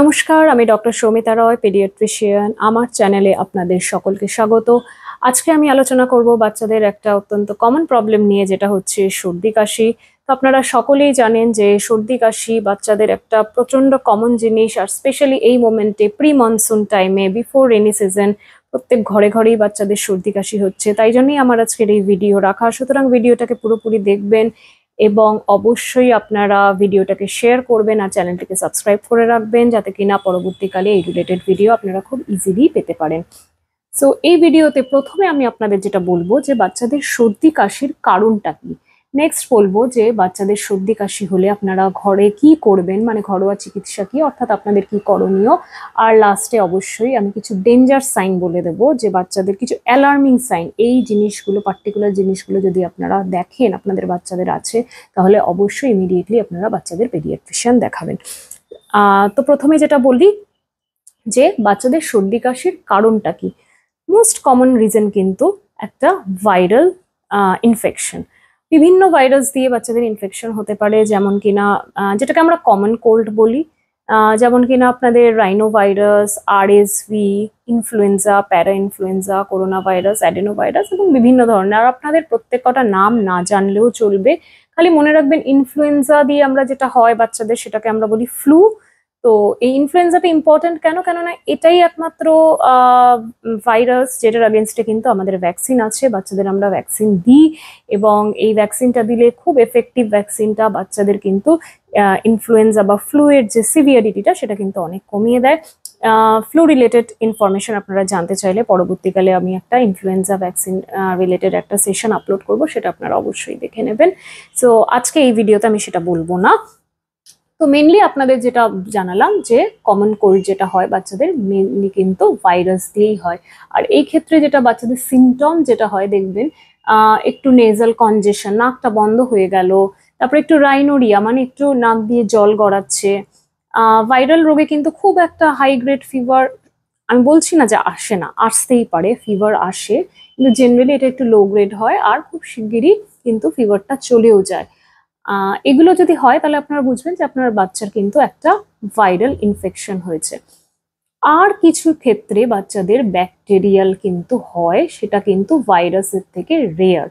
নমস্কার আমি ডক্টর সৌমিতা রয় পেডিয়াট্রিশিয়ান আমার চ্যানেলে আপনাদের সকলকে স্বাগত আজকে আমি আলোচনা করব বাচ্চাদের একটা অত্যন্ত কমন প্রবলেম নিয়ে যেটা হচ্ছে সর্দি কাশি তো আপনারা সকলেই জানেন যে সর্দি কাশি বাচ্চাদের একটা প্রচণ্ড কমন জিনিস আর স্পেশালি এই মোমেন্টে প্রি মনসুন টাইমে বিফোর রেনি সিজন প্রত্যেক ঘরে ঘরেই বাচ্চাদের সর্দি কাশি হচ্ছে তাই জন্যই আমার আজকের এই ভিডিও রাখা সুতরাং ভিডিওটাকে পুরোপুরি দেখবেন এবং অবশ্যই আপনারা ভিডিওটাকে শেয়ার করবেন আর চ্যানেলটিকে সাবস্ক্রাইব করে রাখবেন যাতে কিনা পরবর্তীকালে এই রিলেটেড ভিডিও আপনারা খুব ইজিলি পেতে পারেন সো এই ভিডিওতে প্রথমে আমি আপনাদের যেটা বলবো যে বাচ্চাদের সর্দি কাশির কারণটা কী নেক্সট বলবো যে বাচ্চাদের সর্দি কাশি হলে আপনারা ঘরে কি করবেন মানে ঘরোয়া চিকিৎসা কি অর্থাৎ আপনাদের কি করণীয় আর লাস্টে অবশ্যই আমি কিছু ডেঞ্জার সাইন বলে দেব যে বাচ্চাদের কিছু অ্যালার্মিং সাইন এই জিনিসগুলো পার্টিকুলার জিনিসগুলো যদি আপনারা দেখেন আপনাদের বাচ্চাদের আছে তাহলে অবশ্যই ইমিডিয়েটলি আপনারা বাচ্চাদের পেডিয়াট্রিশিয়ান দেখাবেন তো প্রথমে যেটা বলি যে বাচ্চাদের সর্দি কাশির কারণটা কি মোস্ট কমন রিজন কিন্তু একটা ভাইরাল ইনফেকশন বিভিন্ন ভাইরাস দিয়ে বাচ্চাদের ইনফেকশন হতে পারে যেমন কিনা যেটাকে আমরা কমন কোল্ড বলি যেমন কিনা আপনাদের rhino virus RSV influenza para influenza corona virus adeno virus এবং বিভিন্ন ধরনের আর আপনাদের প্রত্যেক কটা নাম না জানলেও চলবে খালি মনে রাখবেন ইনফ্লুয়েঞ্জা দিয়ে আমরা যেটা হয় বাচ্চাদের সেটাকে আমরা বলি ফ্লু তো এই ইনফ্লুয়েঞ্জাটা ইম্পর্টেন্ট কেন কেননা এটাই একমাত্র ভাইরাস যেটার আগেনস্টে কিন্তু আমাদের ভ্যাকসিন আছে বাচ্চাদের আমরা ভ্যাকসিন দিই এবং এই ভ্যাকসিনটা দিলে খুব এফেক্টিভ ভ্যাকসিনটা বাচ্চাদের কিন্তু ইনফ্লুয়েঞ্জা বা ফ্লুয়ের যে সিভিয়ারিটিটা সেটা কিন্তু অনেক কমিয়ে দেয় ফ্লু রিলেটেড ইনফরমেশন আপনারা জানতে চাইলে পরবর্তীকালে আমি একটা ইনফ্লুয়েঞ্জা ভ্যাকসিন রিলেটেড একটা সেশন আপলোড করব সেটা আপনারা অবশ্যই দেখে নেবেন সো আজকে এই ভিডিওতে আমি সেটা বলবো না তো মেনলি আপনাদের যেটা জানালাম যে কমন কোল্ড যেটা হয় বাচ্চাদের মেনলি কিন্তু ভাইরাস দিয়েই হয় আর এই ক্ষেত্রে যেটা বাচ্চাদের সিমটম যেটা হয় দেখবেন একটু নেজাল কনজেশন নাকটা বন্ধ হয়ে গেল তারপরে একটু রাইনোরিয়া মানে একটু নাক দিয়ে জল গড়াচ্ছে ভাইরাল রোগে কিন্তু খুব একটা হাই গ্রেড ফিভার আমি বলছি না যে আসে না আসতেই পারে ফিভার আসে কিন্তু জেনারেলি এটা একটু লো গ্রেড হয় আর খুব শিগগিরই কিন্তু ফিভারটা চলেও যায় এগুলো যদি হয় তাহলে আপনারা বুঝবেন যে আপনার বাচ্চার কিন্তু একটা ভাইরাল ইনফেকশন হয়েছে আর কিছু ক্ষেত্রে বাচ্চাদের ব্যাকটেরিয়াল কিন্তু হয় সেটা কিন্তু ভাইরাসের থেকে রেয়ার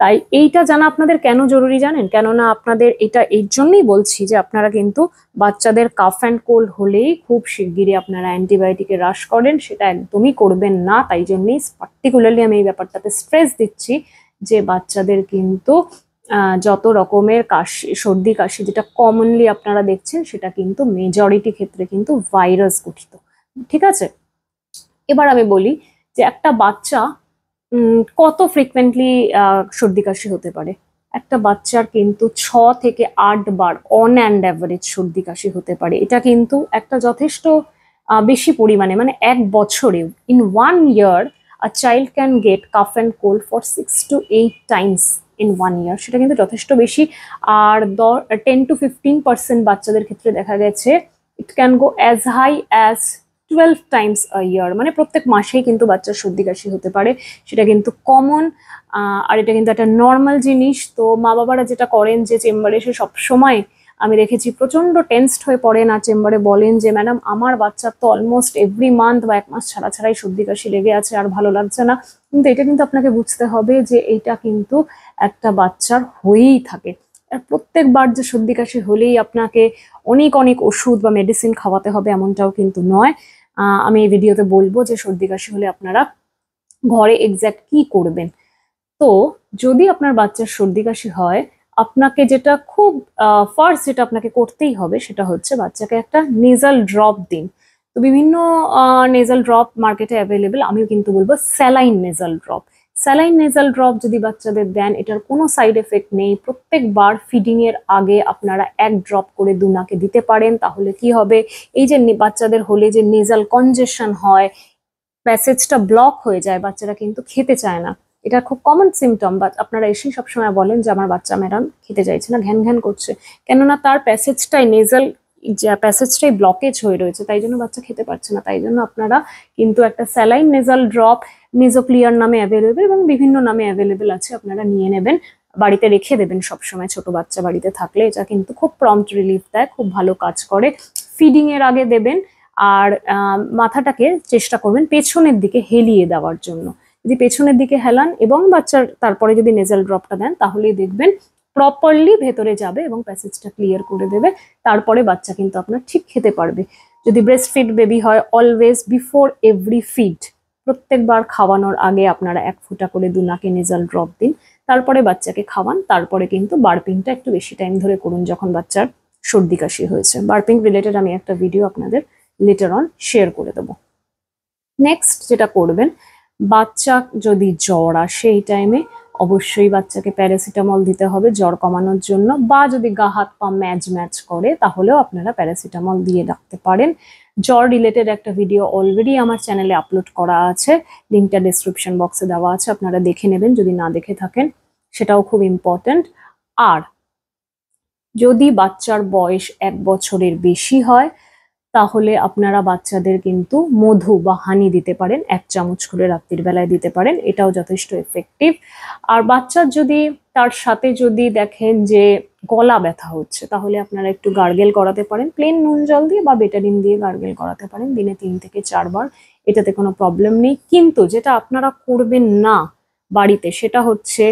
তাই এইটা জানা আপনাদের কেন জরুরি জানেন কেননা আপনাদের এটা এর জন্যই বলছি যে আপনারা কিন্তু বাচ্চাদের কাফ অ্যান্ড কোল্ড হলেই খুব শিগগিরই আপনারা অ্যান্টিবায়োটিকে হ্রাস করেন সেটা একদমই করবেন না তাই জন্যই পার্টিকুলারলি আমি এই ব্যাপারটাতে স্ট্রেস দিচ্ছি যে বাচ্চাদের কিন্তু যত রকমের কাশি সর্দি কাশি যেটা কমনলি আপনারা দেখছেন সেটা কিন্তু মেজরিটি ক্ষেত্রে কিন্তু ভাইরাস গঠিত ঠিক আছে এবার আমি বলি যে একটা বাচ্চা কত ফ্রিকুয়েন্টলি সর্দি কাশি হতে পারে একটা বাচ্চার কিন্তু ছ থেকে আট বার অন অ্যান্ড অ্যাভারেজ সর্দি কাশি হতে পারে এটা কিন্তু একটা যথেষ্ট বেশি পরিমাণে মানে এক বছরে in one year a child can get cough and cold for six to eight times in one year সেটা কিন্তু যথেষ্ট বেশি আর টেন টু ফিফটিন পার্সেন্ট বাচ্চাদের ক্ষেত্রে দেখা গেছে it can go as high as twelve times a year মানে প্রত্যেক মাসেই কিন্তু বাচ্চার সর্দি কাশি হতে পারে সেটা কিন্তু কমন আর এটা কিন্তু একটা নর্মাল জিনিস তো মা বাবারা যেটা করেন যে চেম্বারে সে সবসময় আমি রেখেছি প্রচন্ড টেন্সড হয়ে পড়েন আর চেম্বারে বলেন যে ম্যাডাম আমার বাচ্চার তো অলমোস্ট এভরি মান্থ বা এক মাস ছাড়া ছাড়াই সর্দি কাশি লেগে আছে আর ভালো লাগছে না কিন্তু এটা কিন্তু আপনাকে বুঝতে হবে যে এটা কিন্তু একটা বাচ্চার হয়েই থাকে আর প্রত্যেকবার যে সর্দি কাশি হলেই আপনাকে অনেক অনেক ওষুধ বা মেডিসিন খাওয়াতে হবে এমনটাও কিন্তু নয় আমি এই ভিডিওতে বলবো যে সর্দি কাশি হলে আপনারা ঘরে এক্স্যাক্ট কি করবেন তো যদি আপনার বাচ্চার সর্দি কাশি হয় আপনাকে যেটা খুব ফার্স্ট যেটা আপনাকে করতেই হবে সেটা হচ্ছে বাচ্চাকে একটা নেজাল ড্রপ দিন তো বিভিন্ন নেজাল ড্রপ মার্কেটে অ্যাভেলেবেল আমিও কিন্তু বলবো saline nasal drop saline nasal drop যদি বাচ্চাদের দেন এটার কোনো সাইড এফেক্ট নেই প্রত্যেকবার ফিডিংয়ের আগে আপনারা এক ড্রপ করে দুনাকে দিতে পারেন তাহলে কি হবে এই যে বাচ্চাদের হলে যে নেজাল কনজেশন হয় প্যাসেজটা ব্লক হয়ে যায় বাচ্চারা কিন্তু খেতে চায় না এটা খুব কমন সিমটম বা আপনারা এসেই সবসময় বলেন যে আমার বাচ্চা ম্যাডাম খেতে চাইছে না ঘ্যান ঘ্যান করছে কেননা তার প্যাসেজটাই নেজাল যা প্যাসেজটাই ব্লকেজ হয়ে রয়েছে তাই জন্য বাচ্চা খেতে পারছে না তাই জন্য আপনারা কিন্তু একটা স্যালাইন নেজাল ড্রপ নিজোক্লিয়ার নামে অ্যাভেলেবেল এবং বিভিন্ন নামে অ্যাভেলেবেল আছে আপনারা নিয়ে নেবেন বাড়িতে রেখে দেবেন সবসময় ছোট বাচ্চা বাড়িতে থাকলে এটা কিন্তু খুব প্রম্পট রিলিফ দেয় খুব ভালো কাজ করে ফিডিং এর আগে দেবেন আর মাথাটাকে চেষ্টা করবেন পেছনের দিকে হেলিয়ে দেওয়ার জন্য যে পেছনের দিকে হেলান এবং বাচ্চার তারপরে যদি নেজাল ড্রপটা দেন তাহলেই দেখবেন প্রপারলি ভেতরে যাবে এবং প্যাসেজটা ক্লিয়ার করে দেবে তারপরে বাচ্চা কিন্তু আপনার ঠিক খেতে পারবে যদি ব্রেস্ট ফিড বেবি হয় অলওয়েজ বিফোর এভরি ফিড প্রত্যেকবার খাওয়ানোর আগে আপনারা এক ফুটা করে দু নাকে নেজাল ড্রপ দিন তারপরে বাচ্চাকে খাওয়ান তারপরে কিন্তু বার্পিংটা একটু বেশি টাইম ধরে করুন যখন বাচ্চার সর্দি কাশি হয়েছে বার্পিং রিলেটেড আমি একটা ভিডিও আপনাদের লেটার অন শেয়ার করে দেবো নেক্সট যেটা করবেন বাচ্চা যদি জ্বর আসে এই টাইমে অবশ্যই বাচ্চাকে প্যারাসিটামল দিতে হবে জ্বর কমানোর জন্য বা যদি গা হাত পা ম্যাচ ম্যাচ করে তাহলেও আপনারা প্যারাসিটামল দিয়ে রাখতে পারেন জ্বর রিলেটেড একটা ভিডিও অলরেডি আমার চ্যানেলে আপলোড করা আছে লিঙ্কটা ডিসক্রিপশন বক্সে দেওয়া আছে আপনারা দেখে নেবেন যদি না দেখে থাকেন সেটাও খুব ইম্পর্ট্যান্ট আর যদি বাচ্চার বয়স এক বছরের বেশি হয় তাহলে আপনারা বাচ্চাদের কিন্তু মধু বা হানি দিতে পারেন এক চামচ করে রাত্রির বেলায় দিতে পারেন এটাও যথেষ্ট এফেক্টিভ আর বাচ্চার যদি তার সাথে যদি দেখেন যে গলা ব্যথা হচ্ছে তাহলে আপনারা একটু গার্গেল করাতে পারেন প্লেন নুন জল দিয়ে বা বেটারিন দিয়ে গার্গেল করাতে পারেন দিনে তিন থেকে চারবার এটাতে কোনো প্রবলেম নেই কিন্তু যেটা আপনারা করবেন না বাড়িতে সেটা হচ্ছে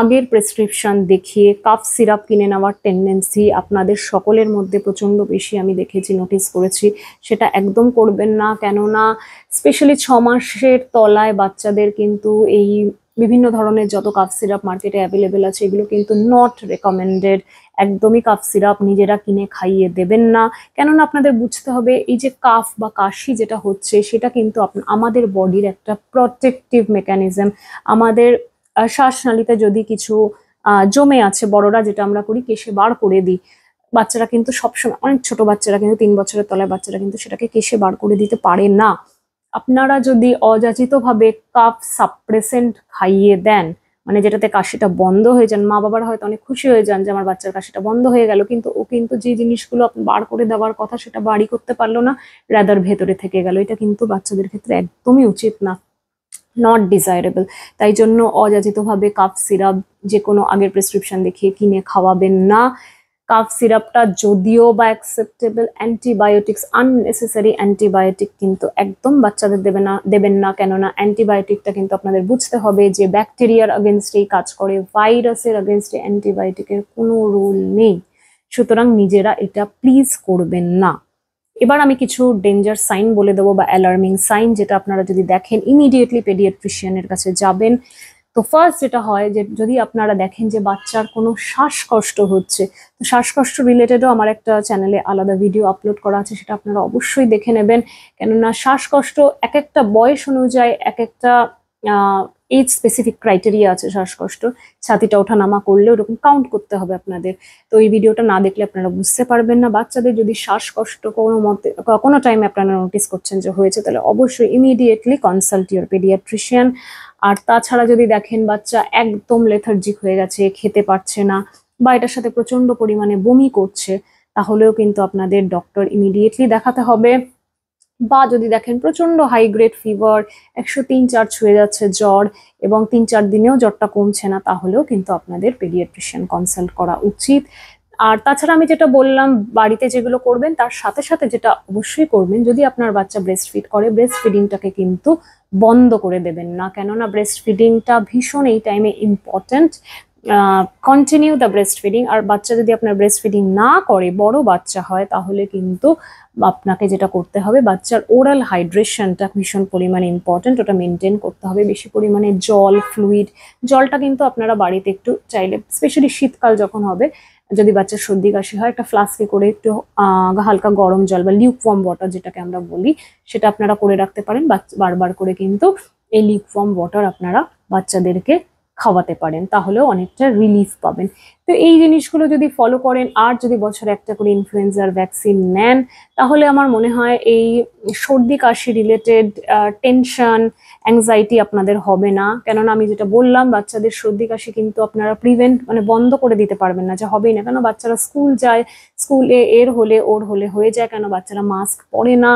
আগের প্রেসক্রিপশন দেখিয়ে কাফ সিরাপ কিনে নেওয়ার টেন্ডেন্সি আপনাদের সকলের মধ্যে প্রচণ্ড বেশি আমি দেখেছি নোটিস করেছি সেটা একদম করবেন না কেননা স্পেশালি ছ মাসের তলায় বাচ্চাদের কিন্তু এই বিভিন্ন ধরনের যত কাফ সিরাপ মার্কেটে অ্যাভেলেবেল আছে এগুলো কিন্তু নট রেকমেন্ডেড একদমই কাফ সিরাপ নিজেরা কিনে খাইয়ে দেবেন না কেননা আপনাদের বুঝতে হবে এই যে কাফ বা কাশি যেটা হচ্ছে সেটা কিন্তু আমাদের বডির একটা প্রটেকটিভ মেকানিজম আমাদের শ্বাসনালীতে যদি কিছু জমে আছে বড়রা যেটা আমরা করি কেশে বার করে দিই বাচ্চারা কিন্তু সবসময় অনেক ছোট বাচ্চারা কিন্তু তিন বছরের তলায় বাচ্চারা কিন্তু সেটাকে কেশে বার করে দিতে পারে না আপনারা যদি অযাচিতভাবে কাপ সাপ্রেসেন্ট খাইয়ে দেন মানে যেটাতে কাশিটা বন্ধ হয়ে যান মা বাবার হয়তো অনেক খুশি হয়ে যান যে আমার বাচ্চার কাশিটা বন্ধ হয়ে গেল কিন্তু ও কিন্তু যে জিনিসগুলো বার করে দেওয়ার কথা সেটা বাড়ি করতে পারলো না রাদার ভেতরে থেকে গেল এটা কিন্তু বাচ্চাদের ক্ষেত্রে একদমই উচিত না নট ডিজায়ারেবল তাই জন্য অযাচিতভাবে কাফ সিরাপ যে কোনো আগের প্রেসক্রিপশন দেখিয়ে কিনে খাওয়াবেন না কাফ সিরাপটা যদিও বা অ্যাকসেপ্টেবল অ্যান্টিবায়োটিক্স আননেসেসারি অ্যান্টিবায়োটিক কিন্তু একদম বাচ্চাদের দেবে না দেবেন না কেননা অ্যান্টিবায়োটিকটা কিন্তু আপনাদের বুঝতে হবে যে ব্যাকটেরিয়ার আগেনস্টেই কাজ করে ভাইরাসের আগেনস্টে অ্যান্টিবায়োটিকের কোনো রোল নেই সুতরাং নিজেরা এটা প্লিজ করবেন না এবার আমি কিছু ডেঞ্জার সাইন বলে দেবো বা অ্যালার্মিং সাইন যেটা আপনারা যদি দেখেন ইমিডিয়েটলি পেডিয়াট্রিশিয়ানের কাছে যাবেন তো ফার্স্ট যেটা হয় যে যদি আপনারা দেখেন যে বাচ্চার কোনো শ্বাসকষ্ট হচ্ছে তো শ্বাসকষ্ট রিলেটেডও আমার একটা চ্যানেলে আলাদা ভিডিও আপলোড করা আছে সেটা আপনারা অবশ্যই দেখে নেবেন কেননা শ্বাসকষ্ট এক একটা বয়স অনুযায়ী এক একটা এই স্পেসিফিক ক্রাইটেরিয়া আছে শ্বাসকষ্ট ছাতিটা ওঠা নামা করলে ওরকম কাউন্ট করতে হবে আপনাদের তো এই ভিডিওটা না দেখলে আপনারা বুঝতে পারবেন না বাচ্চাদের যদি শ্বাসকষ্ট কোনো মতে কোনো টাইমে আপনারা নোটিস করছেন যে হয়েছে তাহলে অবশ্যই ইমিডিয়েটলি কনসাল্ট ইউর পেডিয়াট্রিশিয়ান আর তাছাড়া যদি দেখেন বাচ্চা একদম লেথার্জিক হয়ে গেছে খেতে পারছে না বা এটার সাথে প্রচণ্ড পরিমাণে বমি করছে তাহলেও কিন্তু আপনাদের ডক্টর ইমিডিয়েটলি দেখাতে হবে বা যদি দেখেন প্রচন্ড হাই গ্রেড ফিভার একশো তিন চার ছুঁয়ে যাচ্ছে জ্বর এবং তিন চার দিনেও জ্বরটা কমছে না তাহলেও কিন্তু আপনাদের পেডিয়াট্রিশিয়ান কনসাল্ট করা উচিত আর তাছাড়া আমি যেটা বললাম বাড়িতে যেগুলো করবেন তার সাথে সাথে যেটা অবশ্যই করবেন যদি আপনার বাচ্চা ব্রেস্ট ফিড করে ব্রেস্ট ফিডিংটাকে কিন্তু বন্ধ করে দেবেন না কেননা ব্রেস্ট ফিডিংটা ভীষণ এই টাইমে important continue the breast feeding আর বাচ্চা যদি আপনার ব্রেস্ট ফিডিং না করে বড় বাচ্চা হয় তাহলে কিন্তু আপনাকে যেটা করতে হবে বাচ্চার ওরাল হাইড্রেশনটা ভীষণ পরিমাণে ইম্পর্টেন্ট ওটা মেনটেন করতে হবে বেশি পরিমাণে জল ফ্লুইড জলটা কিন্তু আপনারা বাড়িতে একটু চাইলে স্পেশালি শীতকাল যখন হবে যদি বাচ্চার সর্দি কাশি হয় একটা ফ্লাস্কে করে একটু হালকা গরম জল বা ফর্ম ওয়াটার যেটাকে আমরা বলি সেটা আপনারা করে রাখতে পারেন বারবার করে কিন্তু এই ফর্ম ওয়াটার আপনারা বাচ্চাদেরকে খাওয়াতে পারেন তাহলেও অনেকটা রিলিফ পাবেন তো এই জিনিসগুলো যদি ফলো করেন আর যদি বছরে একটা করে ইনফ্লুয়েঞ্জার ভ্যাকসিন নেন তাহলে আমার মনে হয় এই সর্দি কাশি রিলেটেড টেনশন অ্যাংজাইটি আপনাদের হবে না কেননা আমি যেটা বললাম বাচ্চাদের সর্দি কাশি কিন্তু আপনারা প্রিভেন্ট মানে বন্ধ করে দিতে পারবেন না যে হবেই না কেন বাচ্চারা স্কুল যায় স্কুলে এর হলে ওর হলে হয়ে যায় কেন বাচ্চারা মাস্ক পরে না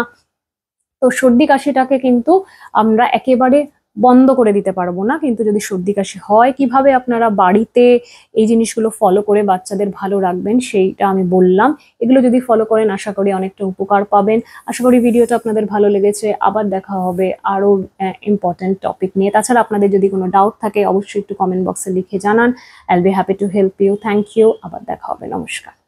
তো সর্দি কাশিটাকে কিন্তু আমরা একেবারে বন্ধ করে দিতে পারবো না কিন্তু যদি সর্দি কাশি হয় কিভাবে আপনারা বাড়িতে এই জিনিসগুলো ফলো করে বাচ্চাদের ভালো রাখবেন সেইটা আমি বললাম এগুলো যদি ফলো করেন আশা করি অনেকটা উপকার পাবেন আশা করি ভিডিওটা আপনাদের ভালো লেগেছে আবার দেখা হবে আরও ইম্পর্ট্যান্ট টপিক নিয়ে তাছাড়া আপনাদের যদি কোনো ডাউট থাকে অবশ্যই একটু কমেন্ট বক্সে লিখে জানান I'll be happy to help you thank you আবার দেখা হবে নমস্কার